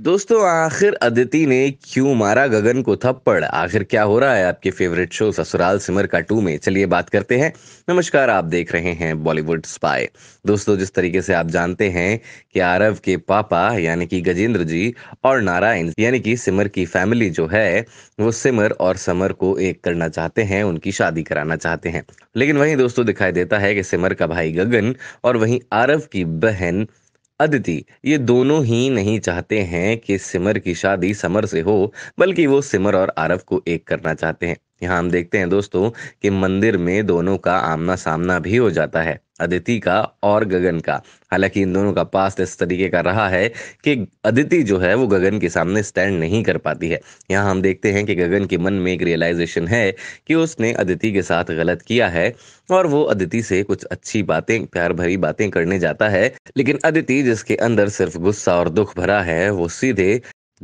दोस्तों आखिर अदिति ने क्यों मारा गगन को थप्पड़ आखिर क्या हो रहा है आपके फेवरेट शो ससुराल सिमर का टू में चलिए बात करते हैं नमस्कार आप देख रहे हैं बॉलीवुड स्पाई दोस्तों जिस तरीके से आप जानते हैं कि आरव के पापा यानी कि गजेंद्र जी और नारायण यानी कि सिमर की फैमिली जो है वो सिमर और समर को एक करना चाहते हैं उनकी शादी कराना चाहते हैं लेकिन वही दोस्तों दिखाई देता है कि सिमर का भाई गगन और वही आरव की बहन अदिति ये दोनों ही नहीं चाहते हैं कि सिमर की शादी समर से हो बल्कि वो सिमर और आरव को एक करना चाहते हैं यहाँ हम देखते हैं दोस्तों कि मंदिर में दोनों का आमना सामना भी हो जाता है अदिति का और गगन का हालांकि इन दोनों का पास्ट इस तरीके का रहा है कि अदिति जो है वो गगन के सामने स्टैंड नहीं कर पाती है यहाँ हम देखते हैं कि गगन के मन में एक रियलाइजेशन है कि उसने अदिति के साथ गलत किया है और वो अदिति से कुछ अच्छी बातें प्यार भरी बातें करने जाता है लेकिन अदिति जिसके अंदर सिर्फ गुस्सा और दुख भरा है वो सीधे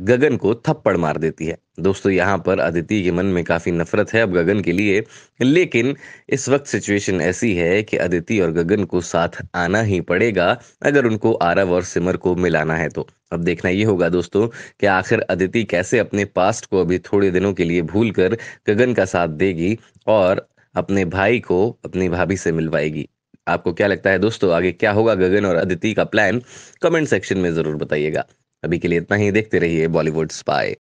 गगन को थप्पड़ मार देती है दोस्तों यहाँ पर अदिति के मन में काफ़ी नफरत है अब गगन के लिए लेकिन इस वक्त सिचुएशन ऐसी है कि अदिति और गगन को साथ आना ही पड़ेगा अगर उनको आरव और सिमर को मिलाना है तो अब देखना ये होगा दोस्तों कि आखिर अदिति कैसे अपने पास्ट को अभी थोड़े दिनों के लिए भूल कर गगन का साथ देगी और अपने भाई को अपनी भाभी से मिलवाएगी आपको क्या लगता है दोस्तों आगे क्या होगा गगन और अदिति का प्लान कमेंट सेक्शन में ज़रूर बताइएगा अभी के लिए इतना ही देखते रहिए बॉलीवुड स्पाई